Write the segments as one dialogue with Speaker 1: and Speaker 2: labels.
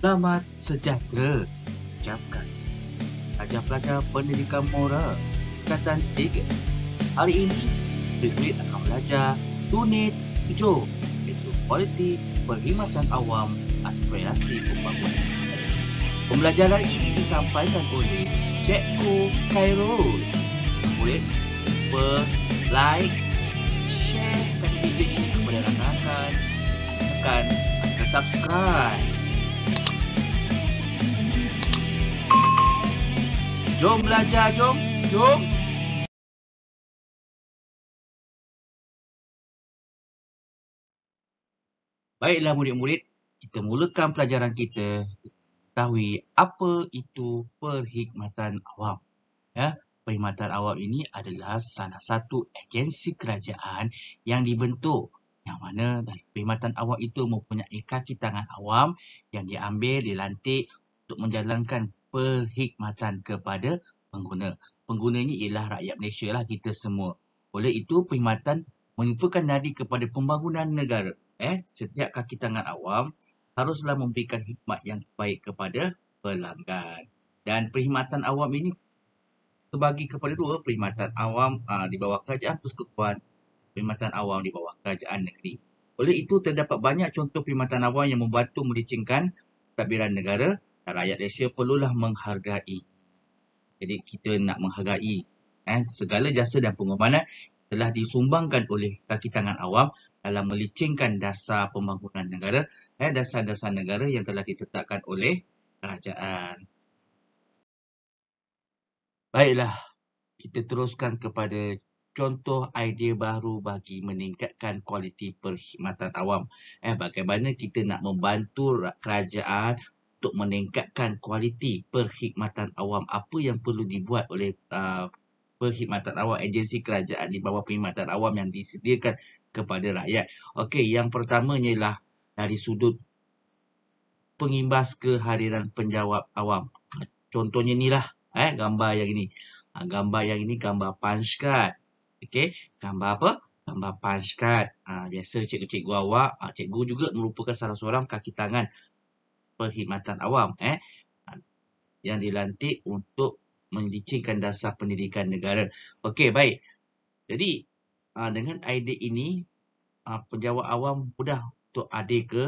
Speaker 1: Selamat sejahtera ucapkan pelajar-pelajar pendidikan moral Ikatan 3 Hari ini, Dekret akan belajar Tunit 7 iaitu Kualiti Perkhidmatan Awam Aspirasi Pembangunan Pembelajaran ini disampaikan oleh Cikgu Cairo. Boleh lupa like share dan video ini kepada rakan-rakan dan subscribe Jom belajar, jom. Jom. Baiklah murid-murid, kita mulakan pelajaran kita tahui apa itu perkhidmatan awam. Ya, perkhidmatan awam ini adalah salah satu agensi kerajaan yang dibentuk yang mana perkhidmatan awam itu mempunyai kaki tangan awam yang diambil, dilantik untuk menjalankan perkhidmatan kepada pengguna. Penggunanya ialah rakyat Malaysia lah kita semua. Oleh itu, perkhidmatan menyimpulkan nadi kepada pembangunan negara. Eh, setiap kaki tangan awam haruslah memberikan khidmat yang baik kepada pelanggan. Dan perkhidmatan awam ini terbagi kepada dua perkhidmatan awam aa, ah, di bawah kerajaan persekutuan perkhidmatan awam di bawah kerajaan negeri. Oleh itu, terdapat banyak contoh perkhidmatan awam yang membantu melicinkan tabiran negara dan rakyat Malaysia perlulah menghargai. Jadi, kita nak menghargai eh, segala jasa dan pengorbanan telah disumbangkan oleh kaki tangan awam dalam melicinkan dasar pembangunan negara, eh, dasar-dasar negara yang telah ditetapkan oleh kerajaan. Baiklah, kita teruskan kepada contoh idea baru bagi meningkatkan kualiti perkhidmatan awam. Eh, bagaimana kita nak membantu kerajaan untuk meningkatkan kualiti perkhidmatan awam. Apa yang perlu dibuat oleh uh, perkhidmatan awam, agensi kerajaan di bawah perkhidmatan awam yang disediakan kepada rakyat. Okey, yang pertamanya ialah dari sudut pengimbas kehadiran penjawab awam. Contohnya inilah, eh, gambar yang ini. Ah, gambar yang ini gambar punch card. Okey, gambar apa? Gambar punch card. Ha, biasa cikgu-cikgu awak, ha, cikgu juga merupakan salah seorang kaki tangan perkhidmatan awam eh ha, yang dilantik untuk mendicingkan dasar pendidikan negara. Okey, baik. Jadi, ha, dengan idea ini, ha, penjawat awam mudah untuk ada ke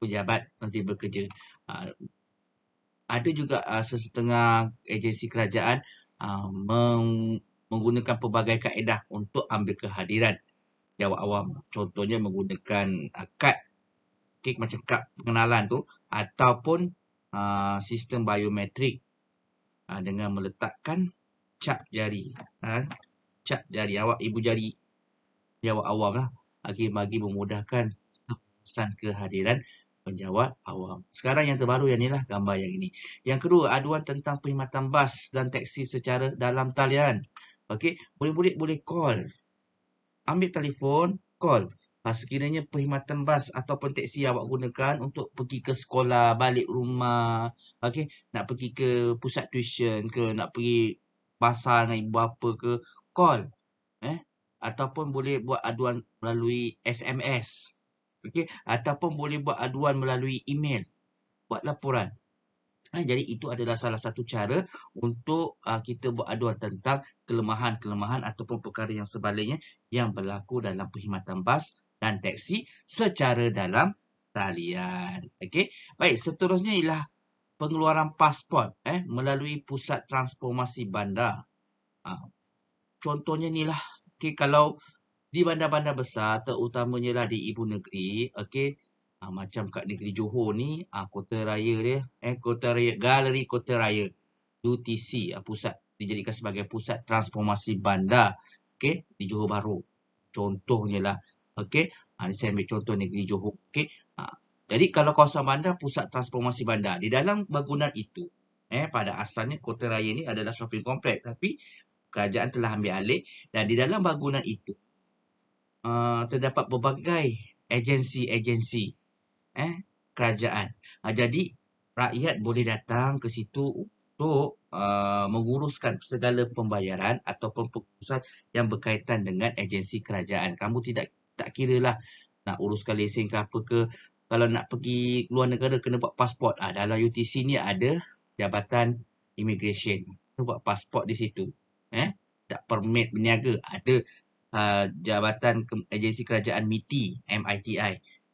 Speaker 1: pejabat nanti bekerja. Ha, ada juga ha, sesetengah agensi kerajaan ha, meng menggunakan pelbagai kaedah untuk ambil kehadiran jawab awam. Contohnya menggunakan uh, kad, okay, macam kad pengenalan tu ataupun uh, sistem biometrik uh, dengan meletakkan cap jari. Uh, cap jari awak, ibu jari jawab awam lah. Okay, bagi memudahkan pesan kehadiran penjawat awam. Sekarang yang terbaru yang lah gambar yang ini. Yang kedua, aduan tentang perkhidmatan bas dan teksi secara dalam talian. Okey, murid-murid boleh call. Ambil telefon, call. Ha, sekiranya perkhidmatan bas ataupun teksi awak gunakan untuk pergi ke sekolah, balik rumah, okey, nak pergi ke pusat tuition ke, nak pergi pasar dengan ibu bapa ke, call. Eh, ataupun boleh buat aduan melalui SMS. Okey, ataupun boleh buat aduan melalui email. Buat laporan. Ha, jadi itu adalah salah satu cara untuk uh, kita buat aduan tentang kelemahan-kelemahan ataupun perkara yang sebaliknya yang berlaku dalam perkhidmatan bas dan teksi secara dalam talian. Okey. Baik, seterusnya ialah pengeluaran pasport eh melalui pusat transformasi bandar. Ha, contohnya lah. okay, kalau di bandar-bandar besar terutamanya lah di ibu negeri, okey Ah, macam kat negeri Johor ni, ah, kota raya dia, eh, kota raya, galeri kota raya, UTC, ah, pusat, dijadikan sebagai pusat transformasi bandar, okey, di Johor Bahru. Contohnya lah, okey, ah, ni saya ambil contoh negeri Johor, okey. Ah, jadi kalau kawasan bandar, pusat transformasi bandar, di dalam bangunan itu, eh, pada asalnya kota raya ni adalah shopping complex, tapi kerajaan telah ambil alih dan di dalam bangunan itu, Uh, terdapat berbagai agensi-agensi eh, kerajaan. Ha, jadi rakyat boleh datang ke situ untuk uh, menguruskan segala pembayaran ataupun pengurusan yang berkaitan dengan agensi kerajaan. Kamu tidak tak kira lah nak uruskan lesen ke apa ke. Kalau nak pergi luar negara kena buat pasport. Ha, dalam UTC ni ada Jabatan Immigration. Kena buat pasport di situ. Eh? Tak permit berniaga. Ada uh, Jabatan Agensi Kerajaan MITI. MITI.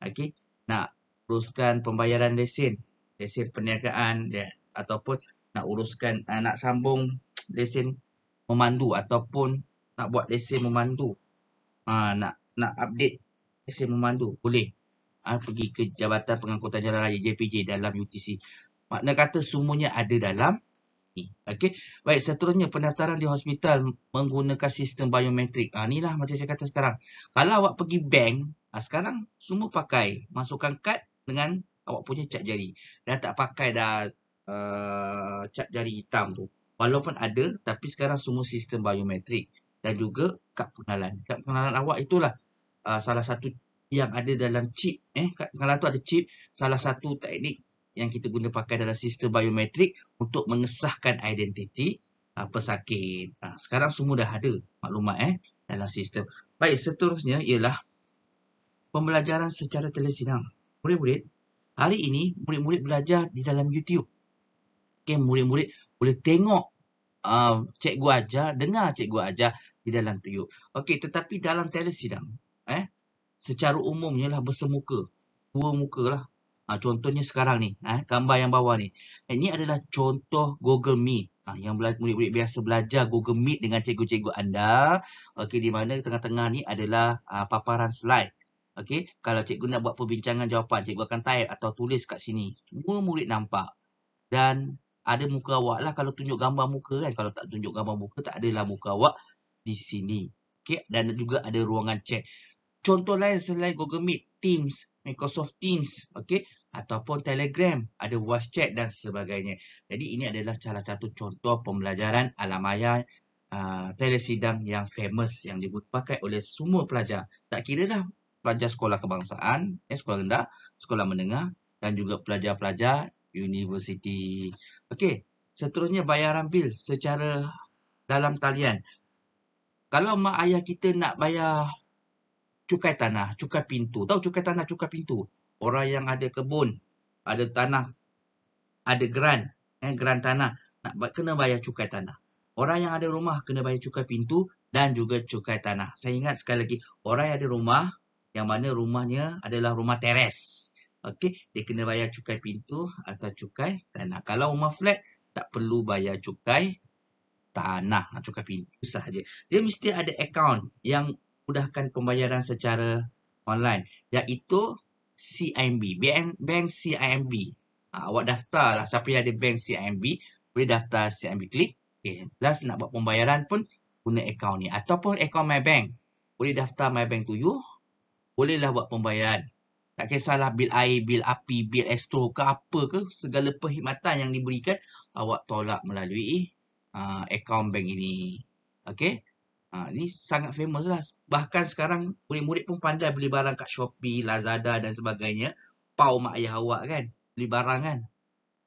Speaker 1: Okay? Nak uruskan pembayaran lesen, lesen perniagaan ya ataupun nak uruskan uh, nak sambung lesen memandu ataupun nak buat lesen memandu. Ha, nak nak update lesen memandu boleh. Ha, pergi ke Jabatan Pengangkutan Jalan Raya JPJ dalam UTC. Makna kata semuanya ada dalam ni. Okey. Baik, seterusnya pendaftaran di hospital menggunakan sistem biometrik. Ah ha, inilah macam saya kata sekarang. Kalau awak pergi bank, ha, sekarang semua pakai masukkan kad dengan awak punya cat jari. Dah tak pakai dah uh, cat jari hitam tu. Walaupun ada, tapi sekarang semua sistem biometrik. Dan juga kad pengenalan. Kad pengenalan awak itulah uh, salah satu yang ada dalam chip. Eh, kad pengenalan tu ada chip. Salah satu teknik yang kita guna pakai dalam sistem biometrik untuk mengesahkan identiti uh, pesakit. Uh, sekarang semua dah ada maklumat eh dalam sistem. Baik, seterusnya ialah pembelajaran secara telesinang murid-murid, hari ini murid-murid belajar di dalam YouTube. Okay, murid-murid boleh tengok uh, cikgu ajar, dengar cikgu ajar di dalam YouTube. Okay, tetapi dalam telesidang, eh, secara umumnya lah bersemuka. Dua muka lah. Ha, contohnya sekarang ni, eh, gambar yang bawah ni. ini eh, adalah contoh Google Meet. Ha, yang murid-murid biasa belajar Google Meet dengan cikgu-cikgu anda. Okey, di mana tengah-tengah ni adalah uh, paparan slide. Okey, kalau cikgu nak buat perbincangan jawapan, cikgu akan type atau tulis kat sini. Semua murid nampak. Dan ada muka awak lah kalau tunjuk gambar muka kan. Kalau tak tunjuk gambar muka, tak adalah muka awak di sini. Okey, dan juga ada ruangan chat. Contoh lain selain Google Meet, Teams, Microsoft Teams, okey, ataupun Telegram, ada voice chat dan sebagainya. Jadi ini adalah salah satu contoh pembelajaran alam maya Uh, ah, telesidang yang famous yang dipakai oleh semua pelajar. Tak kira lah pelajar sekolah kebangsaan, eh, sekolah rendah, sekolah menengah dan juga pelajar-pelajar universiti. Okey, seterusnya bayaran bil secara dalam talian. Kalau mak ayah kita nak bayar cukai tanah, cukai pintu, tahu cukai tanah, cukai pintu. Orang yang ada kebun, ada tanah, ada geran, eh, geran tanah, nak kena bayar cukai tanah. Orang yang ada rumah kena bayar cukai pintu dan juga cukai tanah. Saya ingat sekali lagi, orang yang ada rumah yang mana rumahnya adalah rumah teres. Okey, dia kena bayar cukai pintu atau cukai tanah. Kalau rumah flat, tak perlu bayar cukai tanah, ah, cukai pintu sahaja. Dia mesti ada akaun yang mudahkan pembayaran secara online. Iaitu CIMB, bank, bank CIMB. Ha, ah, awak daftarlah, siapa yang ada bank CIMB, boleh daftar CIMB klik. Okay. Plus nak buat pembayaran pun guna akaun ni. Ataupun akaun MyBank. Boleh daftar MyBank to you bolehlah buat pembayaran. Tak kisahlah bil air, bil api, bil astro ke apa ke, segala perkhidmatan yang diberikan, awak tolak melalui uh, ah, akaun bank ini. Okay? Uh, ah, ini sangat famous lah. Bahkan sekarang murid-murid pun pandai beli barang kat Shopee, Lazada dan sebagainya. Pau mak ayah awak kan, beli barang kan.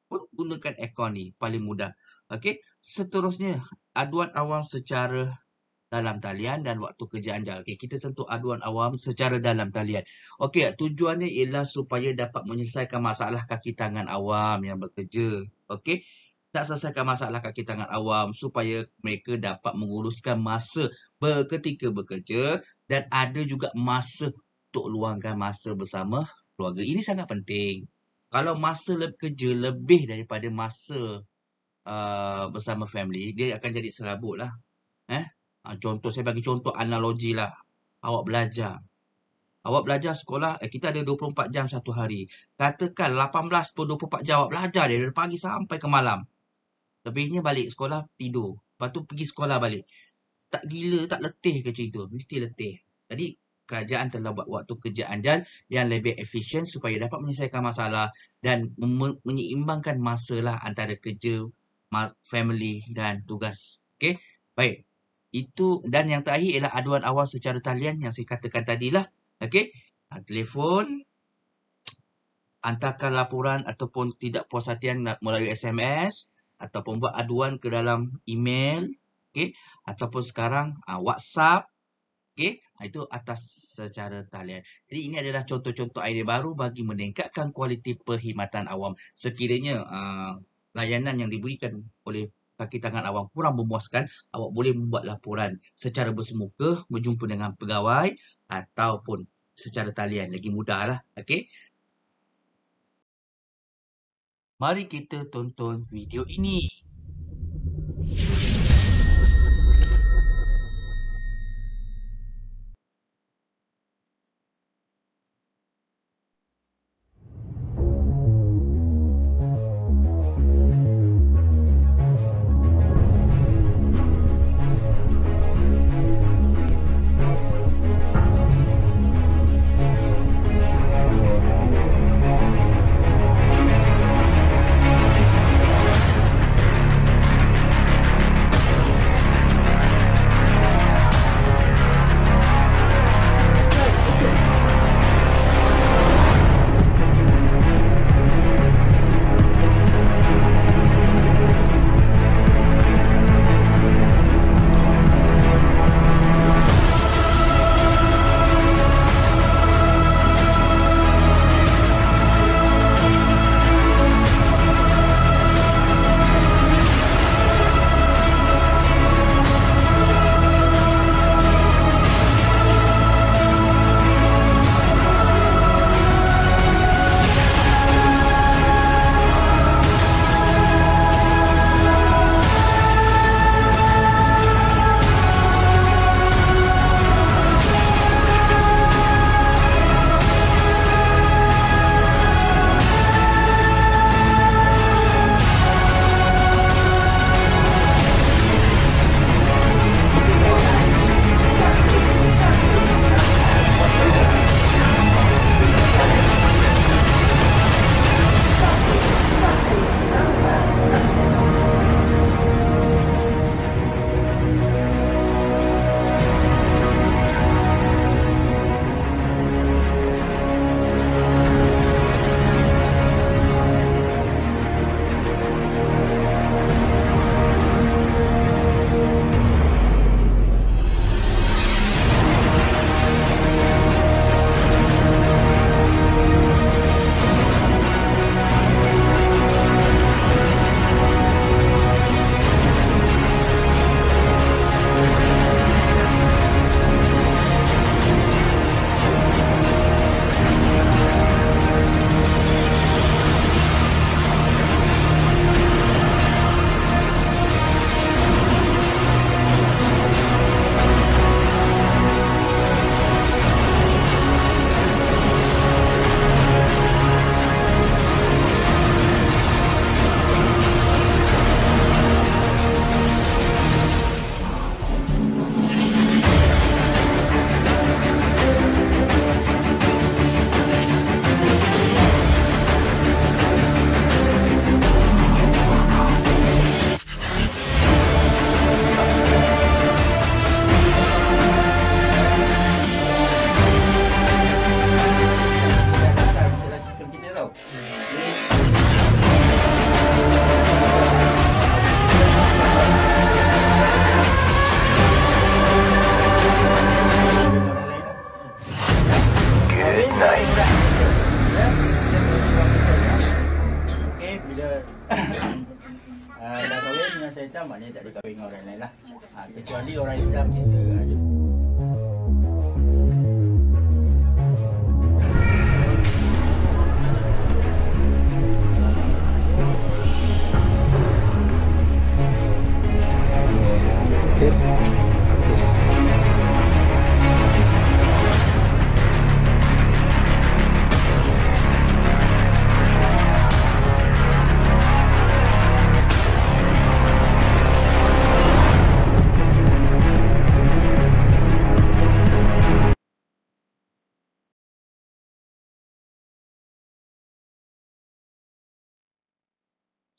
Speaker 1: Pun gunakan akaun ni, paling mudah. Okay? Seterusnya, aduan awam secara dalam talian dan waktu kerja anda. Okey, kita sentuh aduan awam secara dalam talian. Okey, tujuannya ialah supaya dapat menyelesaikan masalah kaki tangan awam yang bekerja. Okey, nak selesaikan masalah kaki tangan awam supaya mereka dapat menguruskan masa ketika bekerja dan ada juga masa untuk luangkan masa bersama keluarga. Ini sangat penting. Kalau masa kerja lebih daripada masa uh, bersama family, dia akan jadi serabut lah. Eh? Ah, contoh saya bagi contoh analogi lah. Awak belajar. Awak belajar sekolah, eh, kita ada 24 jam satu hari. Katakan 18 tu 24 jam awak belajar dia dari pagi sampai ke malam. Lebihnya balik sekolah tidur. Lepas tu pergi sekolah balik. Tak gila, tak letih ke cerita. Mesti letih. Jadi kerajaan telah buat waktu kerja anjal yang lebih efisien supaya dapat menyelesaikan masalah dan menyeimbangkan masalah antara kerja, family dan tugas. Okay? Baik. Itu dan yang terakhir ialah aduan awal secara talian yang saya katakan tadilah. Okey. Ha, telefon. Hantarkan laporan ataupun tidak puas hatian melalui SMS. Ataupun buat aduan ke dalam email. Okey. Ataupun sekarang uh, WhatsApp. Okey. Ha, itu atas secara talian. Jadi ini adalah contoh-contoh idea baru bagi meningkatkan kualiti perkhidmatan awam. Sekiranya uh, layanan yang diberikan oleh kaki tangan awak kurang memuaskan, awak boleh membuat laporan secara bersemuka, berjumpa dengan pegawai ataupun secara talian. Lagi mudah lah. Okay? Mari kita tonton video ini.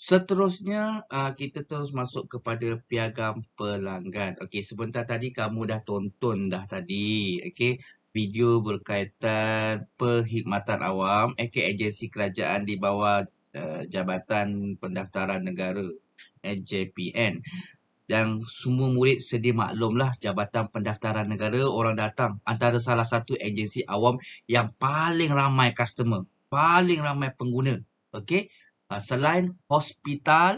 Speaker 1: Seterusnya, uh, kita terus masuk kepada piagam pelanggan. Okey, sebentar tadi kamu dah tonton dah tadi. Okey, video berkaitan perkhidmatan awam, aka agensi kerajaan di bawah uh, Jabatan Pendaftaran Negara, JPN. Dan semua murid sedia maklumlah Jabatan Pendaftaran Negara orang datang antara salah satu agensi awam yang paling ramai customer, paling ramai pengguna. Okey, Ah, selain hospital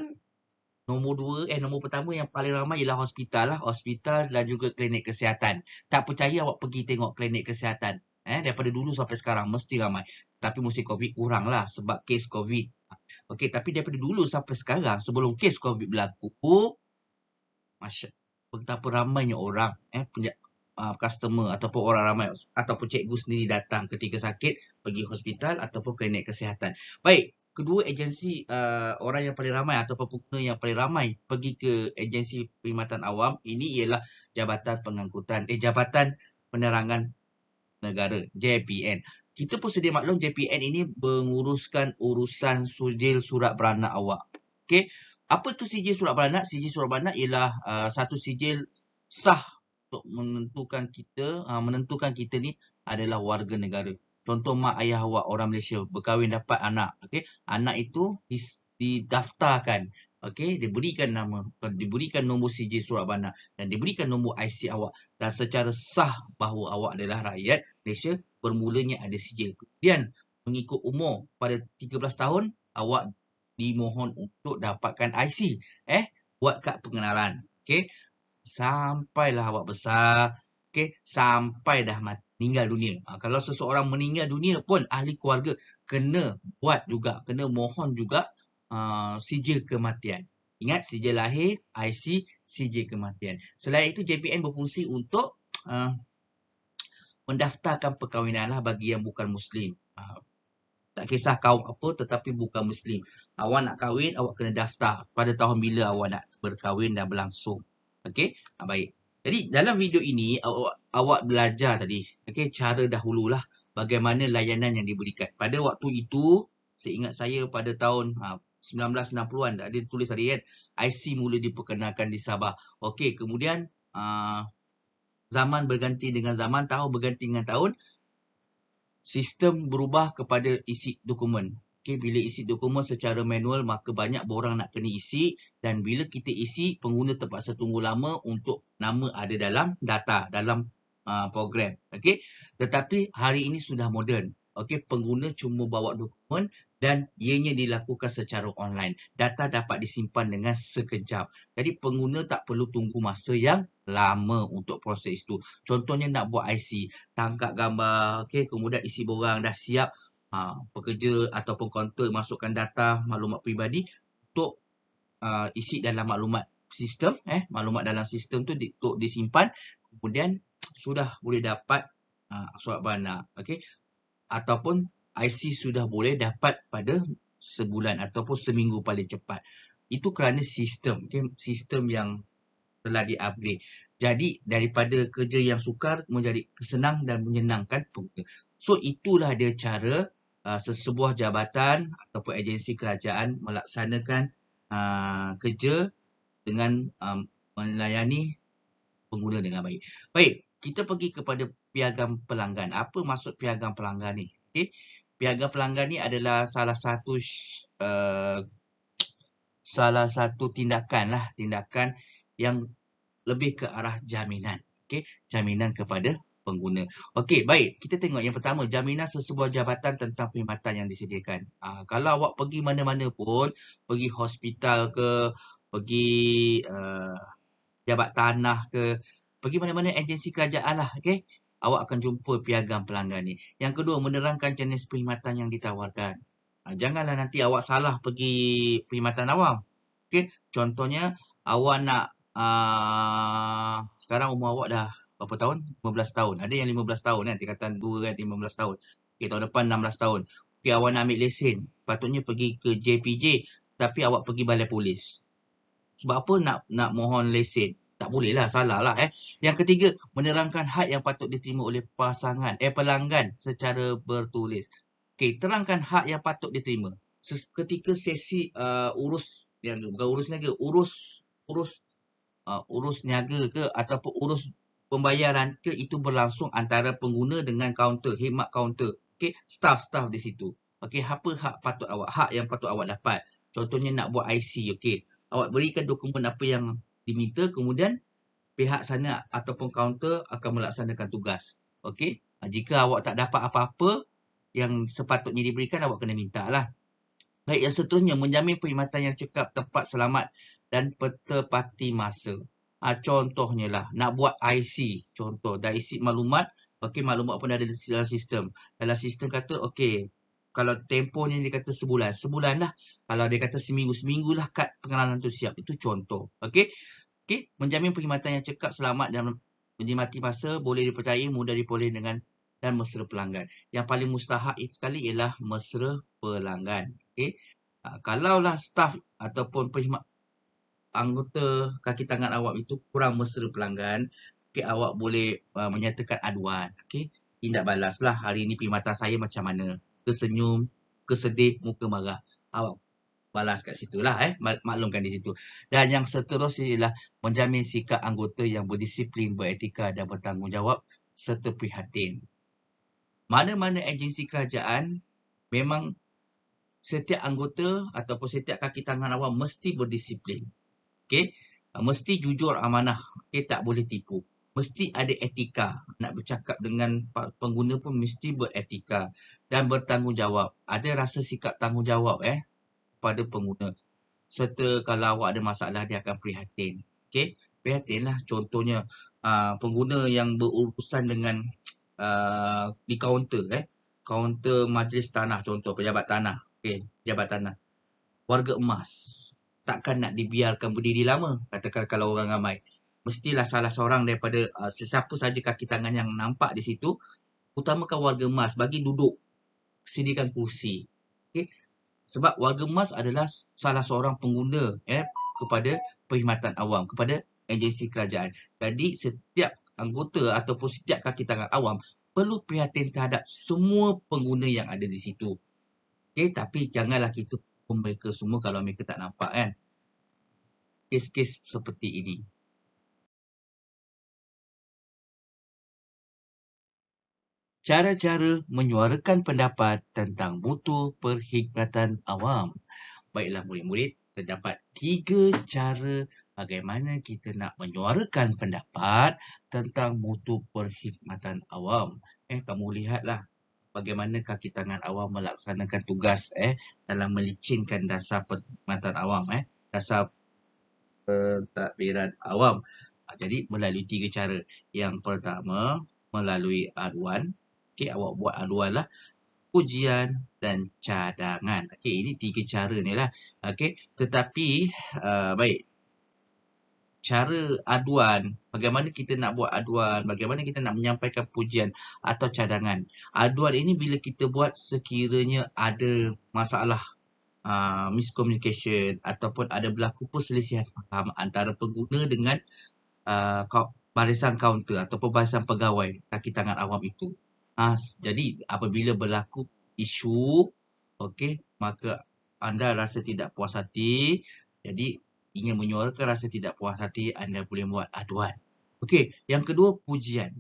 Speaker 1: nombor dua eh nombor pertama yang paling ramai ialah hospital lah hospital dan juga klinik kesihatan tak percaya awak pergi tengok klinik kesihatan eh daripada dulu sampai sekarang mesti ramai tapi musim covid kurang lah sebab kes covid okey tapi daripada dulu sampai sekarang sebelum kes covid berlaku masya betapa ramainya orang eh punya uh, customer ataupun orang ramai ataupun cikgu sendiri datang ketika sakit pergi hospital ataupun klinik kesihatan baik kedua agensi uh, orang yang paling ramai atau pengguna yang paling ramai pergi ke agensi perkhidmatan awam ini ialah Jabatan Pengangkutan eh Jabatan Penerangan Negara JPN. Kita pun sedia maklum JPN ini menguruskan urusan sijil surat beranak awak. Okey. Apa tu sijil surat beranak? Sijil surat beranak ialah uh, satu sijil sah untuk menentukan kita uh, menentukan kita ni adalah warga negara contoh mak ayah awak orang Malaysia berkahwin dapat anak okey anak itu didaftarkan okey diberikan nama diberikan nombor CJ surat bandar dan diberikan nombor IC awak dan secara sah bahawa awak adalah rakyat Malaysia bermulanya ada CJ kemudian mengikut umur pada 13 tahun awak dimohon untuk dapatkan IC eh buat kad pengenalan okey sampailah awak besar okey sampai dah mati meninggal dunia. Ha, kalau seseorang meninggal dunia pun ahli keluarga kena buat juga, kena mohon juga uh, sijil kematian. Ingat sijil lahir, IC, sijil kematian. Selain itu JPN berfungsi untuk uh, mendaftarkan perkahwinan lah bagi yang bukan Muslim. Uh, tak kisah kaum apa tetapi bukan Muslim. Awak nak kahwin, awak kena daftar pada tahun bila awak nak berkahwin dan berlangsung. Okey, ha, baik. Jadi dalam video ini awak, awak belajar tadi okay, cara dahululah bagaimana layanan yang diberikan. Pada waktu itu, saya ingat saya pada tahun ha, 1960-an, ada tulis tadi kan, IC mula diperkenalkan di Sabah. Okey, kemudian ha, zaman berganti dengan zaman, tahun berganti dengan tahun, sistem berubah kepada isi dokumen. Okay, bila isi dokumen secara manual maka banyak borang nak kena isi dan bila kita isi pengguna terpaksa tunggu lama untuk nama ada dalam data dalam uh, program. Okay, tetapi hari ini sudah moden. Okay, pengguna cuma bawa dokumen dan ianya dilakukan secara online. Data dapat disimpan dengan sekejap. Jadi pengguna tak perlu tunggu masa yang lama untuk proses itu. Contohnya nak buat IC, tangkap gambar, okay, kemudian isi borang dah siap uh, pekerja ataupun kaunter masukkan data maklumat peribadi untuk uh, isi dalam maklumat sistem eh maklumat dalam sistem tu untuk disimpan kemudian sudah boleh dapat uh, surat bandar okey ataupun IC sudah boleh dapat pada sebulan ataupun seminggu paling cepat itu kerana sistem okay? sistem yang telah diupgrade jadi daripada kerja yang sukar menjadi kesenang dan menyenangkan pengguna so itulah dia cara Uh, sesebuah jabatan ataupun agensi kerajaan melaksanakan uh, kerja dengan um, melayani pengguna dengan baik. Baik, kita pergi kepada piagam pelanggan. Apa maksud piagam pelanggan ni? Okey. Piagam pelanggan ni adalah salah satu uh, salah satu tindakan lah, tindakan yang lebih ke arah jaminan. Okay, jaminan kepada pengguna. Okey, baik. Kita tengok yang pertama, jaminan sesebuah jabatan tentang perkhidmatan yang disediakan. Uh, kalau awak pergi mana-mana pun, pergi hospital ke, pergi uh, jabat tanah ke, pergi mana-mana agensi kerajaan lah, okey? Awak akan jumpa piagam pelanggan ni. Yang kedua, menerangkan jenis perkhidmatan yang ditawarkan. Uh, janganlah nanti awak salah pergi perkhidmatan awam. Okey, contohnya awak nak, uh, sekarang umur awak dah berapa tahun? 15 tahun. Ada yang 15 tahun kan, tingkatan 2 kan 15 tahun. Okey, tahun depan 16 tahun. Okey, awak nak ambil lesen, patutnya pergi ke JPJ tapi awak pergi balai polis. Sebab apa nak nak mohon lesen? Tak boleh lah, salah lah eh. Yang ketiga, menerangkan had yang patut diterima oleh pasangan, eh pelanggan secara bertulis. Okey, terangkan hak yang patut diterima. Ketika sesi uh, urus, yang bukan urus niaga, urus, urus, uh, urus niaga ke ataupun urus pembayaran ke itu berlangsung antara pengguna dengan kaunter, khidmat kaunter. Okey, staff-staff di situ. Okey, apa hak patut awak, hak yang patut awak dapat. Contohnya nak buat IC, okey. Awak berikan dokumen apa yang diminta, kemudian pihak sana ataupun kaunter akan melaksanakan tugas. Okey, ha, jika awak tak dapat apa-apa yang sepatutnya diberikan, awak kena minta lah. Baik, yang seterusnya, menjamin perkhidmatan yang cekap, tepat, selamat dan petepati masa. Ah ha, contohnya lah nak buat IC contoh dah isi maklumat okey maklumat pun ada dalam sistem. Dalam sistem kata okey kalau tempoh ni dia kata sebulan, sebulan lah. Kalau dia kata seminggu, seminggu lah kad pengenalan tu siap. Itu contoh. Okey. Okey, menjamin perkhidmatan yang cekap, selamat dan menjimati masa, boleh dipercayai, mudah diperoleh dengan dan mesra pelanggan. Yang paling mustahak sekali ialah mesra pelanggan. Okey. Ha, kalaulah staff ataupun perkhidmatan anggota kaki tangan awak itu kurang mesra pelanggan, okay, awak boleh uh, menyatakan aduan. Okay? Tindak balaslah hari ini perkhidmatan saya macam mana. Kesenyum, kesedih, muka marah. Awak balas kat situ lah. Eh? Maklumkan di situ. Dan yang seterusnya ialah menjamin sikap anggota yang berdisiplin, beretika dan bertanggungjawab serta prihatin. Mana-mana agensi kerajaan memang setiap anggota ataupun setiap kaki tangan awak mesti berdisiplin. Okay, ah, Mesti jujur amanah. Okay, tak boleh tipu. Mesti ada etika. Nak bercakap dengan pengguna pun mesti beretika dan bertanggungjawab. Ada rasa sikap tanggungjawab eh pada pengguna. Serta kalau awak ada masalah dia akan prihatin. Okay, prihatin lah. contohnya uh, pengguna yang berurusan dengan uh, di kaunter eh kaunter majlis tanah contoh pejabat tanah Okay, pejabat tanah warga emas takkan nak dibiarkan berdiri lama. Katakan kalau orang ramai. Mestilah salah seorang daripada uh, sesiapa saja kaki tangan yang nampak di situ. Utamakan warga emas bagi duduk. Sediakan kursi. Okay? Sebab warga emas adalah salah seorang pengguna eh, kepada perkhidmatan awam. Kepada agensi kerajaan. Jadi setiap anggota ataupun setiap kaki tangan awam perlu prihatin terhadap semua pengguna yang ada di situ. Okay, tapi janganlah kita hukum mereka semua kalau mereka tak nampak kan. Kes-kes seperti ini. Cara-cara menyuarakan pendapat tentang mutu perkhidmatan awam. Baiklah murid-murid, terdapat tiga cara bagaimana kita nak menyuarakan pendapat tentang mutu perkhidmatan awam. Eh, kamu lihatlah. Bagaimana kaki tangan awam melaksanakan tugas eh dalam melicinkan dasar perkhidmatan awam eh dasar pentadbiran awam. Ah, jadi melalui tiga cara. Yang pertama melalui aduan. Okey awak buat aduan lah. Ujian dan cadangan. Okey ini tiga cara ni lah. Okey tetapi uh, baik cara aduan, bagaimana kita nak buat aduan, bagaimana kita nak menyampaikan pujian atau cadangan. Aduan ini bila kita buat sekiranya ada masalah uh, miscommunication ataupun ada berlaku perselisihan faham antara pengguna dengan uh, barisan kaunter ataupun barisan pegawai kaki tangan awam itu. Ha, jadi apabila berlaku isu, okey, maka anda rasa tidak puas hati, jadi ingin menyuarakan rasa tidak puas hati, anda boleh buat aduan. Okey, yang kedua pujian.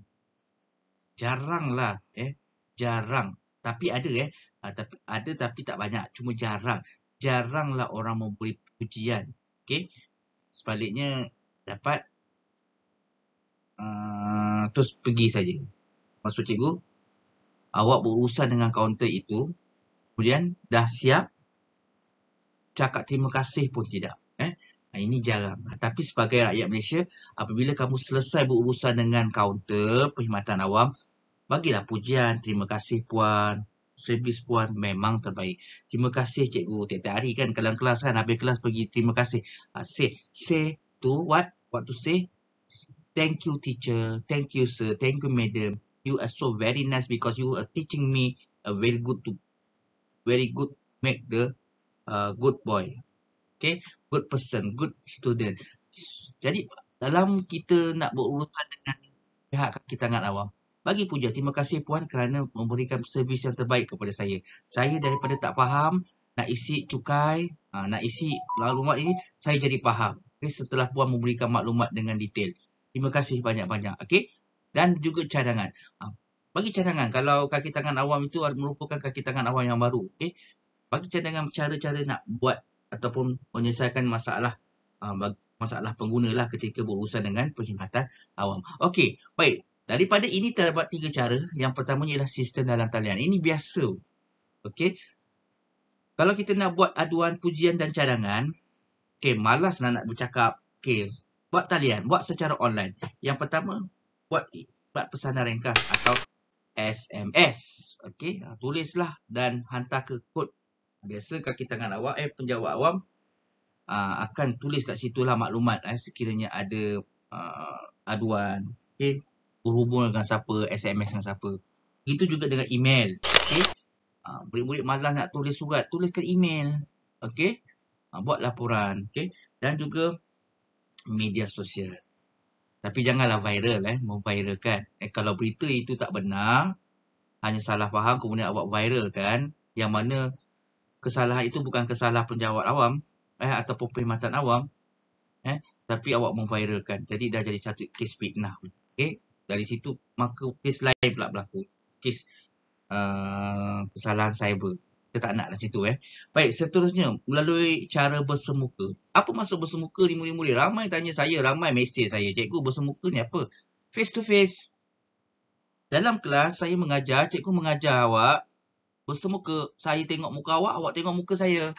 Speaker 1: Jaranglah eh, jarang. Tapi ada eh, tapi ada tapi tak banyak, cuma jarang. Jaranglah orang memberi pujian. Okey. Sebaliknya dapat uh, terus pergi saja. Maksud cikgu, awak berurusan dengan kaunter itu, kemudian dah siap, cakap terima kasih pun tidak. Ini jarang. Tapi sebagai rakyat Malaysia, apabila kamu selesai berurusan dengan kaunter perkhidmatan awam, bagilah pujian. Terima kasih puan. Servis puan memang terbaik. Terima kasih cikgu. Tiap-tiap hari kan dalam kelas kan, habis kelas pergi terima kasih. Ah, say, say to what? What to say? Thank you teacher. Thank you sir. Thank you madam. You are so very nice because you are teaching me a very good to very good make the uh, good boy okay, good person, good student. Jadi dalam kita nak berurusan dengan pihak kaki tangan awam, bagi puja, terima kasih puan kerana memberikan servis yang terbaik kepada saya. Saya daripada tak faham, nak isi cukai, ha, nak isi maklumat ini, saya jadi faham. Okay, setelah puan memberikan maklumat dengan detail. Terima kasih banyak-banyak. Okay? Dan juga cadangan. Ha, bagi cadangan, kalau kaki tangan awam itu merupakan kaki tangan awam yang baru. Okay? Bagi cadangan cara-cara nak buat ataupun menyelesaikan masalah ah, masalah pengguna lah ketika berurusan dengan perkhidmatan awam. Okey, baik. Daripada ini terdapat tiga cara. Yang pertamanya ialah sistem dalam talian. Ini biasa. Okey. Kalau kita nak buat aduan pujian dan cadangan, okey, malas nak, nak bercakap, okey, buat talian, buat secara online. Yang pertama, buat buat pesanan ringkas atau SMS. Okey, ah, tulislah dan hantar ke kod biasa kaki tangan awak eh penjawat awam uh, akan tulis kat lah maklumat eh sekiranya ada uh, aduan okey berhubung dengan siapa SMS dengan siapa gitu juga dengan email okey ah, murid-murid uh, malas nak tulis surat tuliskan email okey uh, buat laporan okey dan juga media sosial tapi janganlah viral eh memviralkan eh kalau berita itu tak benar hanya salah faham kemudian awak viral kan yang mana kesalahan itu bukan kesalahan penjawat awam eh ataupun perkhidmatan awam eh tapi awak memviralkan jadi dah jadi satu kes fitnah okey dari situ maka kes lain pula berlaku kes uh, kesalahan cyber kita tak nak dah situ eh baik seterusnya melalui cara bersemuka apa maksud bersemuka ni mula-mula ramai tanya saya ramai mesej saya cikgu bersemuka ni apa face to face dalam kelas saya mengajar cikgu mengajar awak bersemuka. Saya tengok muka awak, awak tengok muka saya.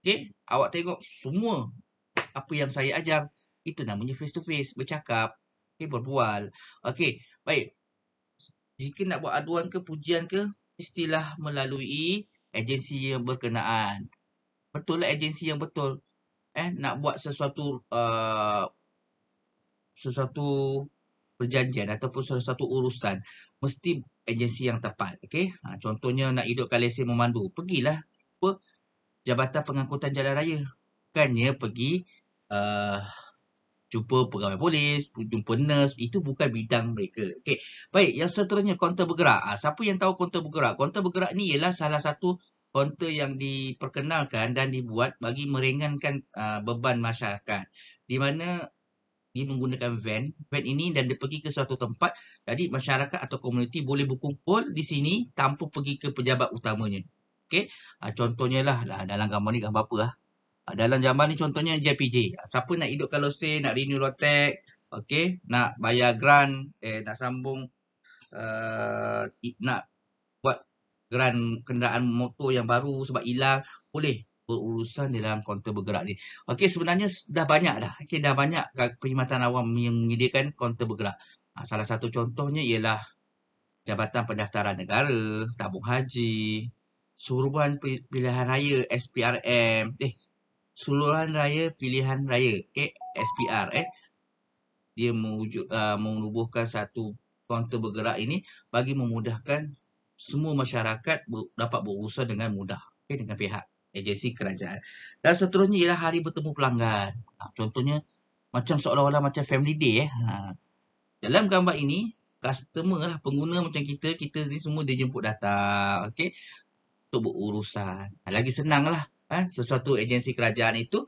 Speaker 1: Okay? Awak tengok semua apa yang saya ajar. Itu namanya face to face. Bercakap. Okay, berbual. Okay, baik. Jika nak buat aduan ke, pujian ke, istilah melalui agensi yang berkenaan. Betul lah agensi yang betul. Eh, nak buat sesuatu uh, sesuatu perjanjian ataupun sesuatu urusan. Mesti agensi yang tepat. okay? Ha, contohnya nak hidupkan lesen memandu, pergilah apa Jabatan Pengangkutan Jalan Raya. Bukannya pergi uh, jumpa pegawai polis, jumpa nurse, itu bukan bidang mereka. okay? Baik, yang seterusnya kaunter bergerak. Ha, siapa yang tahu kaunter bergerak? Kaunter bergerak ni ialah salah satu kaunter yang diperkenalkan dan dibuat bagi meringankan uh, beban masyarakat. Di mana kaki menggunakan van. Van ini dan dia pergi ke suatu tempat. Jadi masyarakat atau komuniti boleh berkumpul di sini tanpa pergi ke pejabat utamanya. Okey. Ha, contohnya lah, lah dalam gambar ni gambar apa lah. Dalam gambar ni contohnya JPJ. Ha, siapa nak hidup kalosin, nak renew lotek. Okey. Nak bayar grant. Eh, nak sambung. Uh, nak buat grant kenderaan motor yang baru sebab hilang. Boleh berurusan dalam kaunter bergerak ni. Okey sebenarnya dah banyak dah. Okey dah banyak perkhidmatan awam yang menyediakan kaunter bergerak. Ha, salah satu contohnya ialah Jabatan Pendaftaran Negara, Tabung Haji, Suruhan Pilihan Raya SPRM, eh Suruhan Raya Pilihan Raya, okey SPR eh. Dia mewujud uh, menubuhkan satu kaunter bergerak ini bagi memudahkan semua masyarakat dapat berurusan dengan mudah okay, dengan pihak agensi kerajaan. Dan seterusnya ialah hari bertemu pelanggan. Ha, contohnya, macam seolah-olah macam family day. Eh. Ha. Dalam gambar ini, customer lah, pengguna macam kita, kita ni semua dia jemput datang. Okay? Untuk berurusan. Ha, lagi senang lah. Eh? Sesuatu agensi kerajaan itu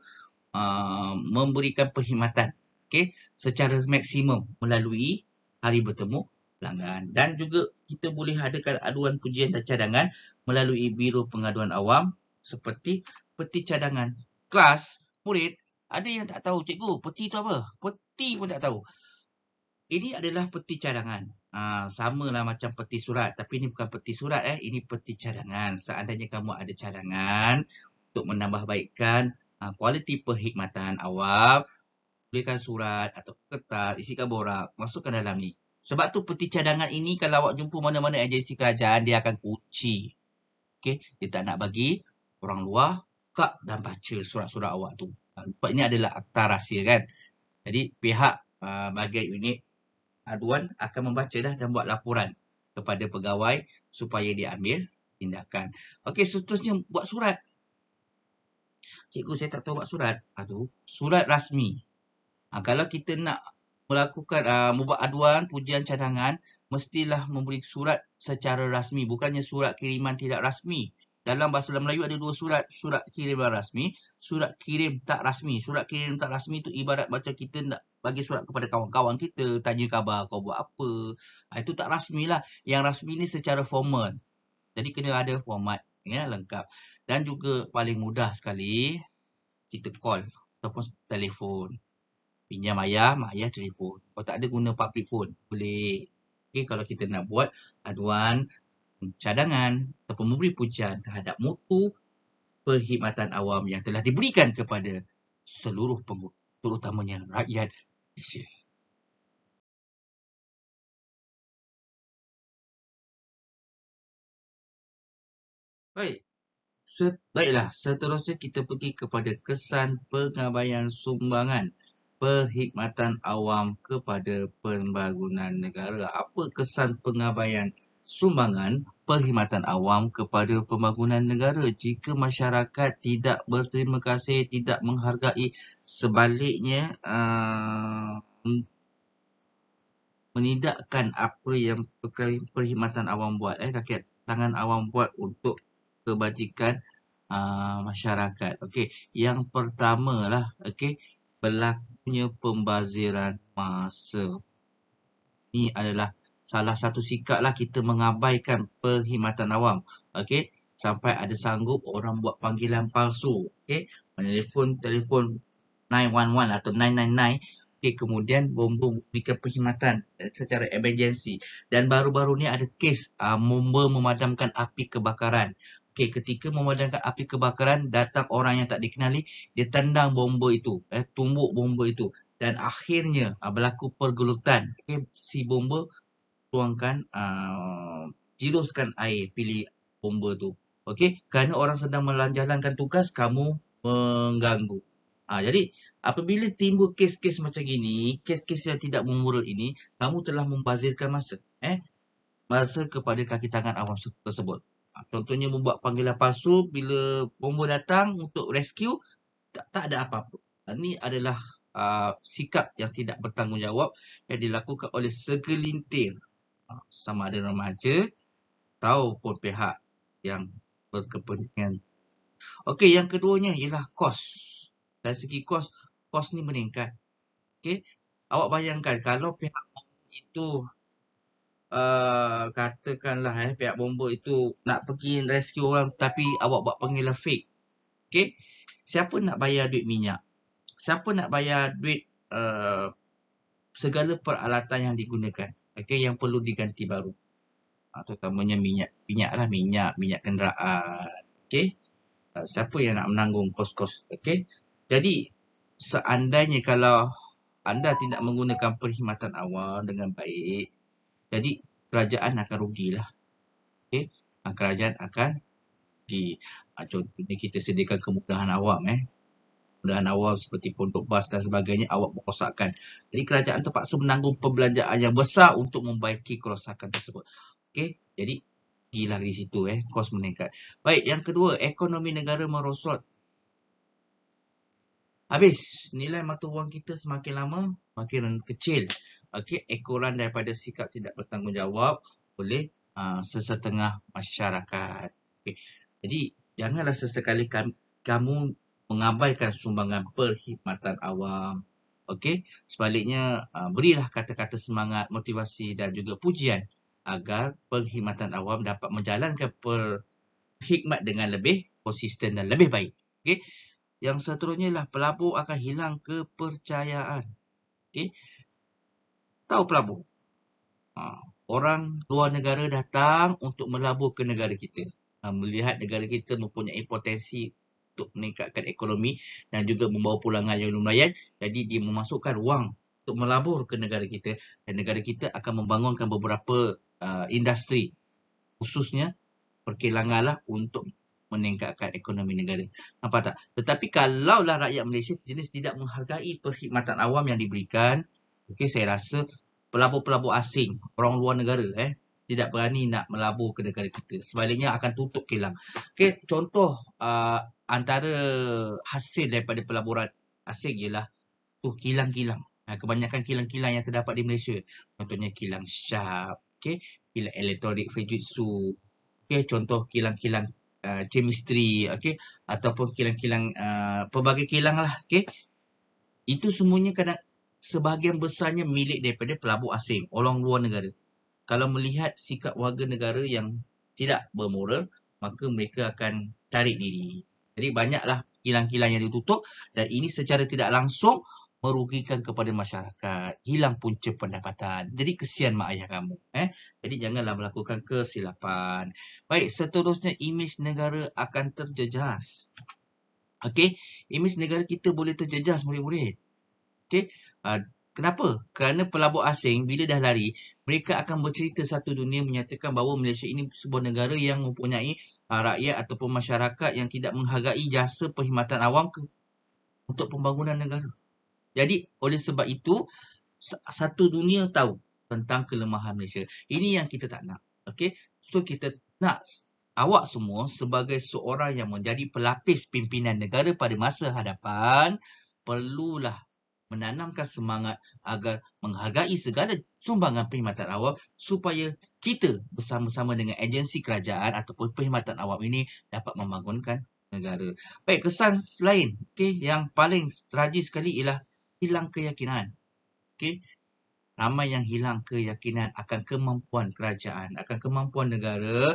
Speaker 1: uh, memberikan perkhidmatan. Okay? Secara maksimum melalui hari bertemu pelanggan. Dan juga kita boleh adakan aduan pujian dan cadangan melalui Biro Pengaduan Awam seperti peti cadangan. Kelas, murid, ada yang tak tahu. Cikgu, peti tu apa? Peti pun tak tahu. Ini adalah peti cadangan. Ha, sama lah macam peti surat. Tapi ini bukan peti surat. eh, Ini peti cadangan. Seandainya kamu ada cadangan untuk menambahbaikan ha, kualiti perkhidmatan awam, tulikan surat atau kertas, isikan borak, masukkan dalam ni. Sebab tu peti cadangan ini kalau awak jumpa mana-mana agensi kerajaan, dia akan kunci. Okay? Dia tak nak bagi orang luar buka dan baca surat-surat awak tu. Ah, sebab ini adalah akta rahsia kan. Jadi pihak uh, bahagian unit aduan akan membaca dah dan buat laporan kepada pegawai supaya diambil tindakan. Okey, seterusnya buat surat. Cikgu saya tak tahu buat surat. Aduh, surat rasmi. Ha, kalau kita nak melakukan uh, membuat aduan pujian cadangan, mestilah memberi surat secara rasmi, bukannya surat kiriman tidak rasmi. Dalam bahasa Melayu ada dua surat. Surat kirim rasmi. Surat kirim tak rasmi. Surat kirim tak rasmi tu ibarat macam kita nak bagi surat kepada kawan-kawan kita. Tanya khabar kau buat apa. Ha, itu tak rasmi lah. Yang rasmi ni secara formal. Jadi kena ada format ya, lengkap. Dan juga paling mudah sekali kita call ataupun telefon. Pinjam ayah, mak ayah telefon. Kalau tak ada guna public phone. Boleh. Okay, kalau kita nak buat aduan cadangan atau pemberi pujian terhadap mutu perkhidmatan awam yang telah diberikan kepada seluruh pengurus, terutamanya rakyat Malaysia. Baik. baiklah, seterusnya kita pergi kepada kesan pengabaian sumbangan perkhidmatan awam kepada pembangunan negara. Apa kesan pengabaian sumbangan perkhidmatan awam kepada pembangunan negara jika masyarakat tidak berterima kasih tidak menghargai sebaliknya aa, ah, menidakkan apa yang perkhidmatan awam buat eh kaki tangan awam buat untuk kebajikan aa, ah, masyarakat okey yang pertama lah. okey berlakunya pembaziran masa ini adalah salah satu sikaplah kita mengabaikan perkhidmatan awam. Okey, sampai ada sanggup orang buat panggilan palsu. Okey, menelpon telefon 911 atau 999. Okey, kemudian bom-bom berikan perkhidmatan eh, secara emergency. Dan baru-baru ni ada kes uh, ah, bomba memadamkan api kebakaran. Okey, ketika memadamkan api kebakaran, datang orang yang tak dikenali, dia tendang bomba itu, eh, tumbuk bomba itu. Dan akhirnya ah, berlaku pergelutan. Okay, si bomba tuangkan uh, tiruskan air pilih bomba tu okey kerana orang sedang melanjalankan tugas kamu mengganggu ha, jadi apabila timbul kes-kes macam gini kes-kes yang tidak memurut ini kamu telah membazirkan masa eh masa kepada kaki tangan awam tersebut ah, Contohnya membuat panggilan palsu bila bomba datang untuk rescue tak, tak ada apa-apa. Ini ah, adalah uh, sikap yang tidak bertanggungjawab yang dilakukan oleh segelintir sama ada remaja pun pihak yang berkepentingan. Okey, yang keduanya ialah kos. Dari segi kos, kos ni meningkat. Okey, awak bayangkan kalau pihak itu Uh, katakanlah eh, pihak bomba itu nak pergi rescue orang tapi awak buat panggilan fake. Okey, Siapa nak bayar duit minyak? Siapa nak bayar duit uh, segala peralatan yang digunakan? okay, yang perlu diganti baru. Ha, terutamanya minyak, minyak lah, minyak, minyak kenderaan. Okay. Ha, siapa yang nak menanggung kos-kos? Okay. Jadi, seandainya kalau anda tidak menggunakan perkhidmatan awal dengan baik, jadi kerajaan akan rugilah. Okay. Kerajaan akan di, ha, contohnya kita sediakan kemudahan awam. Eh pendanaan awal seperti pondok bas dan sebagainya awak merosakkan. Jadi kerajaan terpaksa menanggung perbelanjaan yang besar untuk membaiki kerosakan tersebut. Okey, jadi gila di situ eh, kos meningkat. Baik, yang kedua, ekonomi negara merosot. Habis, nilai mata wang kita semakin lama, makin kecil. Okey, ekoran daripada sikap tidak bertanggungjawab oleh uh, sesetengah masyarakat. Okey, jadi janganlah sesekali kamu mengabaikan sumbangan perkhidmatan awam. Okey, sebaliknya ah, berilah kata-kata semangat, motivasi dan juga pujian agar perkhidmatan awam dapat menjalankan perkhidmat dengan lebih konsisten dan lebih baik. Okey, yang seterusnya ialah pelabur akan hilang kepercayaan. Okey, tahu pelabur? Ha, orang luar negara datang untuk melabur ke negara kita. Ha, melihat negara kita mempunyai potensi untuk meningkatkan ekonomi dan juga membawa pulangan yang lumayan. Jadi dia memasukkan wang untuk melabur ke negara kita dan negara kita akan membangunkan beberapa uh, industri khususnya perkilangan lah untuk meningkatkan ekonomi negara. Nampak tak? Tetapi kalaulah rakyat Malaysia jenis tidak menghargai perkhidmatan awam yang diberikan, okay, saya rasa pelabur-pelabur asing, orang luar negara eh, tidak berani nak melabur ke negara kita. Sebaliknya akan tutup kilang. Okay, contoh uh, antara hasil daripada pelaburan asing ialah tu uh, oh, kilang-kilang. Ha, kebanyakan kilang-kilang yang terdapat di Malaysia. Contohnya kilang Sharp, okay? kilang elektronik Fujitsu, okay? contoh kilang-kilang uh, chemistry, okay? ataupun kilang-kilang uh, pelbagai kilang lah. Okay? Itu semuanya kadang sebahagian besarnya milik daripada pelabur asing, orang luar negara. Kalau melihat sikap warga negara yang tidak bermoral, maka mereka akan tarik diri. Jadi banyaklah kilang-kilang yang ditutup dan ini secara tidak langsung merugikan kepada masyarakat. Hilang punca pendapatan. Jadi kesian mak ayah kamu. Eh? Jadi janganlah melakukan kesilapan. Baik, seterusnya imej negara akan terjejas. Okey, imej negara kita boleh terjejas murid-murid. Okey, uh, kenapa? Kerana pelabur asing bila dah lari, mereka akan bercerita satu dunia menyatakan bahawa Malaysia ini sebuah negara yang mempunyai Ah, rakyat ataupun masyarakat yang tidak menghargai jasa perkhidmatan awam ke untuk pembangunan negara. Jadi oleh sebab itu satu dunia tahu tentang kelemahan Malaysia. Ini yang kita tak nak. Okey. So kita nak awak semua sebagai seorang yang menjadi pelapis pimpinan negara pada masa hadapan perlulah menanamkan semangat agar menghargai segala sumbangan perkhidmatan awam supaya kita bersama-sama dengan agensi kerajaan ataupun perkhidmatan awam ini dapat membangunkan negara. Baik, kesan lain okay, yang paling tragis sekali ialah hilang keyakinan. Okay. Ramai yang hilang keyakinan akan kemampuan kerajaan, akan kemampuan negara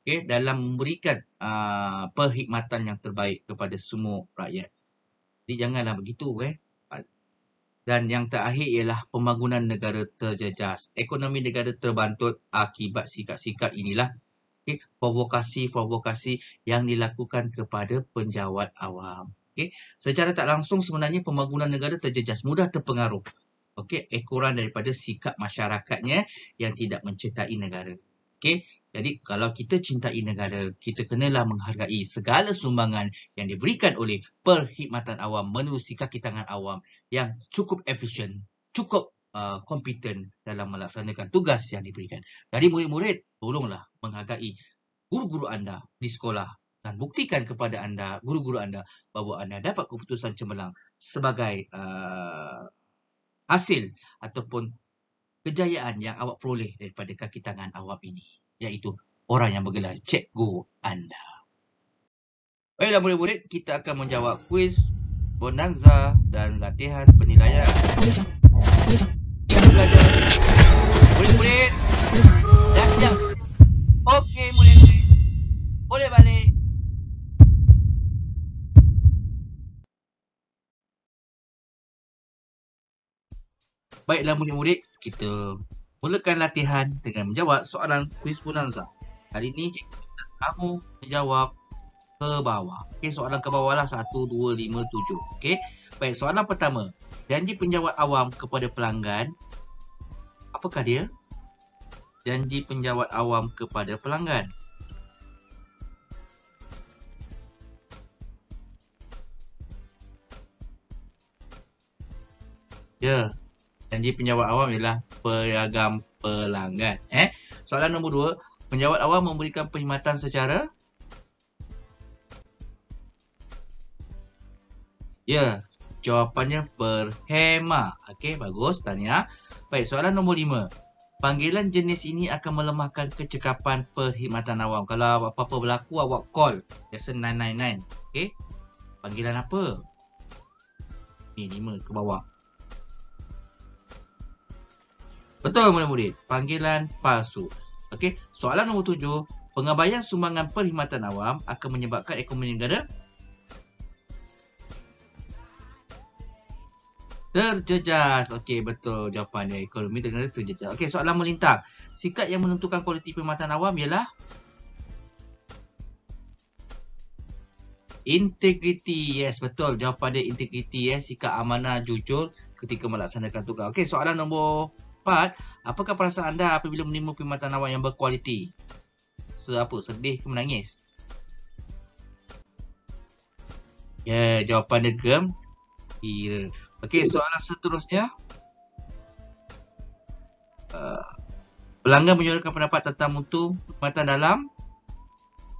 Speaker 1: okay, dalam memberikan uh, perkhidmatan yang terbaik kepada semua rakyat. Jadi janganlah begitu. Eh dan yang terakhir ialah pembangunan negara terjejas. Ekonomi negara terbantut akibat sikap-sikap inilah okay, provokasi-provokasi yang dilakukan kepada penjawat awam. Okay. Secara tak langsung sebenarnya pembangunan negara terjejas, mudah terpengaruh. Okey, ekoran daripada sikap masyarakatnya yang tidak mencintai negara. Okey, jadi kalau kita cintai negara, kita kenalah menghargai segala sumbangan yang diberikan oleh perkhidmatan awam menerusi kaki tangan awam yang cukup efisien, cukup kompeten uh, dalam melaksanakan tugas yang diberikan. Jadi murid-murid, tolonglah menghargai guru-guru anda di sekolah dan buktikan kepada anda, guru-guru anda bahawa anda dapat keputusan cemerlang sebagai uh, hasil ataupun kejayaan yang awak peroleh daripada kaki tangan awam ini iaitu orang yang bergelar cikgu anda. Baiklah murid-murid, kita akan menjawab kuis bonanza dan latihan penilaian. Murid-murid, dah siap. Okey murid-murid, boleh balik. Baiklah murid-murid, kita Mulakan latihan dengan menjawab soalan kuis punanza. Kali ini cikgu kamu menjawab ke bawah. Okey, soalan ke bawah lah 1 2 5 7. Okey. Baik, soalan pertama. Janji penjawat awam kepada pelanggan apakah dia? Janji penjawat awam kepada pelanggan. Ya. Janji penjawat awam ialah beragam pelanggan. Eh? Soalan nombor dua, penjawat awal memberikan perkhidmatan secara? Ya, yeah, jawapannya berhema. Okey, bagus. Tanya. Baik, soalan nombor lima. Panggilan jenis ini akan melemahkan kecekapan perkhidmatan awam. Kalau apa-apa berlaku, awak call. Biasa 999. Okey. Panggilan apa? Ini lima ke bawah. Betul murid-murid, panggilan palsu. Okey, soalan nombor tujuh. Pengabaian sumbangan perkhidmatan awam akan menyebabkan ekonomi negara terjejas. Okey, betul jawapannya. Ekonomi negara terjejas. Okey, soalan melintang. Sikap yang menentukan kualiti perkhidmatan awam ialah Integriti, yes betul. Jawapan dia integriti, yes. Sikap amanah, jujur ketika melaksanakan tugas. Okey, soalan nombor cepat, apakah perasaan anda apabila menerima perkhidmatan awak yang berkualiti? So, apa? Sedih ke menangis? Ya, yeah, jawapan dia gem. Kira. Okey, soalan seterusnya. Uh, pelanggan menyuarakan pendapat tentang mutu perkhidmatan dalam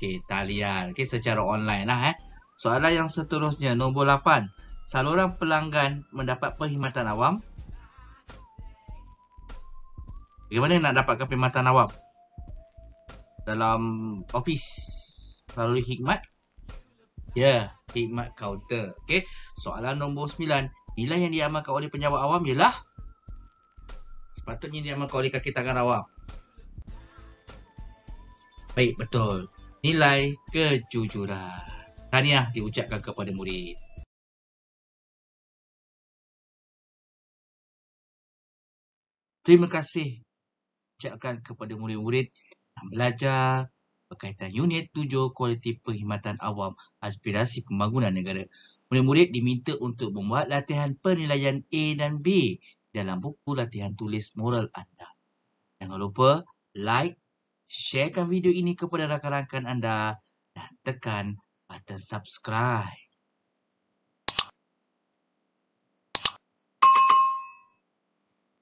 Speaker 1: Okey, talian. okay, secara online lah eh. Soalan yang seterusnya, nombor 8. Saluran pelanggan mendapat perkhidmatan awam Bagaimana nak dapatkan perkhidmatan awam dalam ofis melalui hikmat? Ya, yeah, hikmat kaunter. Okey, soalan nombor 9. Nilai yang diamalkan oleh penjawat awam ialah sepatutnya diamalkan oleh kaki tangan awam. Baik, betul. Nilai kejujuran. Tahniah diucapkan kepada murid. Terima kasih diucapkan kepada murid-murid yang belajar berkaitan unit 7 kualiti perkhidmatan awam aspirasi pembangunan negara. Murid-murid diminta untuk membuat latihan penilaian A dan B dalam buku latihan tulis moral anda. Jangan lupa like, sharekan video ini kepada rakan-rakan anda dan tekan button subscribe.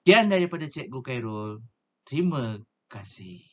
Speaker 1: Sekian daripada Cikgu Khairul. Terima kasih.